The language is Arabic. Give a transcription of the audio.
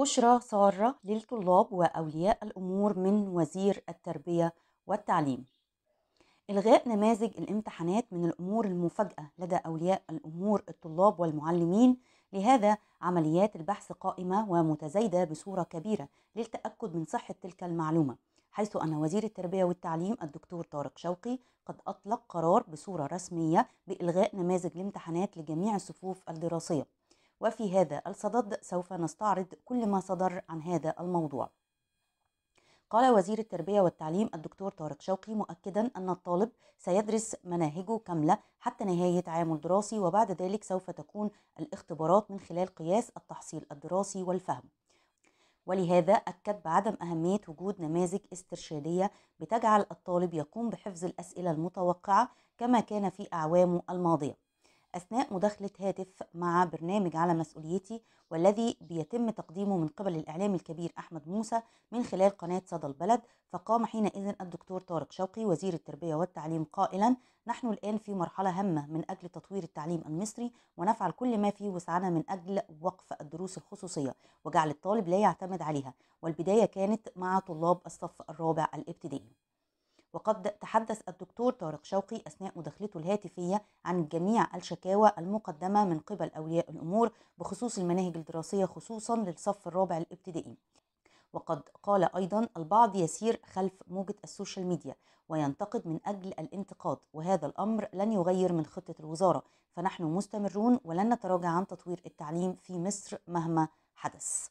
بشرى سارة للطلاب وأولياء الأمور من وزير التربية والتعليم إلغاء نماذج الامتحانات من الأمور المفاجاه لدى أولياء الأمور الطلاب والمعلمين لهذا عمليات البحث قائمة ومتزايدة بصورة كبيرة للتأكد من صحة تلك المعلومة حيث أن وزير التربية والتعليم الدكتور طارق شوقي قد أطلق قرار بصورة رسمية بإلغاء نماذج الامتحانات لجميع الصفوف الدراسية وفي هذا الصدد سوف نستعرض كل ما صدر عن هذا الموضوع قال وزير التربية والتعليم الدكتور طارق شوقي مؤكدا أن الطالب سيدرس مناهجه كاملة حتى نهاية عامه الدراسي وبعد ذلك سوف تكون الاختبارات من خلال قياس التحصيل الدراسي والفهم ولهذا أكد بعدم أهمية وجود نماذج استرشادية بتجعل الطالب يقوم بحفظ الأسئلة المتوقعة كما كان في أعوامه الماضية أثناء مداخلة هاتف مع برنامج على مسؤوليتي والذي بيتم تقديمه من قبل الإعلام الكبير أحمد موسى من خلال قناة صدى البلد فقام حينئذ الدكتور طارق شوقي وزير التربية والتعليم قائلا نحن الآن في مرحلة هامة من أجل تطوير التعليم المصري ونفعل كل ما في وسعنا من أجل وقف الدروس الخصوصية وجعل الطالب لا يعتمد عليها والبداية كانت مع طلاب الصف الرابع الابتدائي وقد تحدث الدكتور طارق شوقي أثناء مداخلته الهاتفية عن جميع الشكاوى المقدمة من قبل أولياء الأمور بخصوص المناهج الدراسية خصوصا للصف الرابع الابتدائي وقد قال أيضا البعض يسير خلف موجة السوشيال ميديا وينتقد من أجل الانتقاد وهذا الأمر لن يغير من خطة الوزارة فنحن مستمرون ولن نتراجع عن تطوير التعليم في مصر مهما حدث